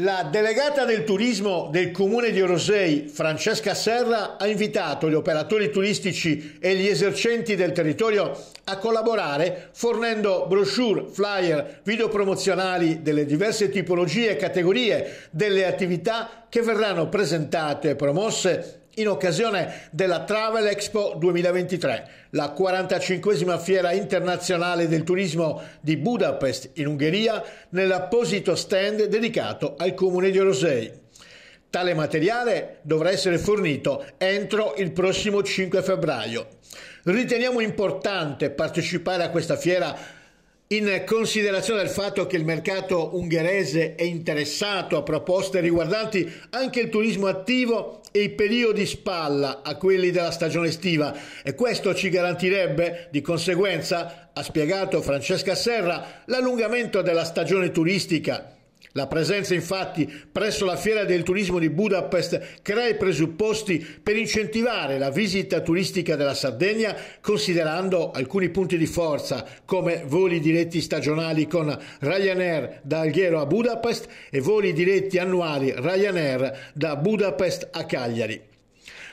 La delegata del turismo del comune di Orosei, Francesca Serra, ha invitato gli operatori turistici e gli esercenti del territorio a collaborare fornendo brochure, flyer, video promozionali delle diverse tipologie e categorie delle attività che verranno presentate e promosse in occasione della Travel Expo 2023, la 45esima fiera internazionale del turismo di Budapest in Ungheria, nell'apposito stand dedicato al comune di Rosei. Tale materiale dovrà essere fornito entro il prossimo 5 febbraio. Riteniamo importante partecipare a questa fiera in considerazione del fatto che il mercato ungherese è interessato a proposte riguardanti anche il turismo attivo e i periodi spalla a quelli della stagione estiva e questo ci garantirebbe di conseguenza, ha spiegato Francesca Serra, l'allungamento della stagione turistica la presenza infatti presso la Fiera del Turismo di Budapest crea i presupposti per incentivare la visita turistica della Sardegna considerando alcuni punti di forza come voli diretti stagionali con Ryanair da Alghero a Budapest e voli diretti annuali Ryanair da Budapest a Cagliari.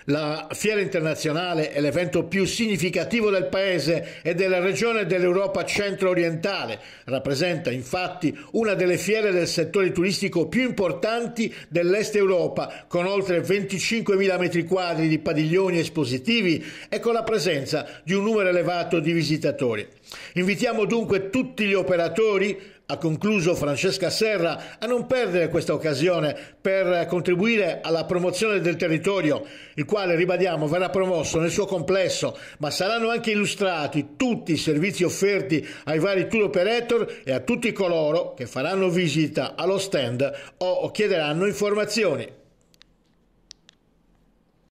La Fiera Internazionale è l'evento più significativo del Paese e della regione dell'Europa centro-orientale. Rappresenta infatti una delle fiere del settore turistico più importanti dell'Est Europa, con oltre 25.000 metri quadri di padiglioni espositivi e con la presenza di un numero elevato di visitatori. Invitiamo dunque tutti gli operatori ha concluso Francesca Serra, a non perdere questa occasione per contribuire alla promozione del territorio, il quale, ribadiamo, verrà promosso nel suo complesso, ma saranno anche illustrati tutti i servizi offerti ai vari tour operator e a tutti coloro che faranno visita allo stand o chiederanno informazioni.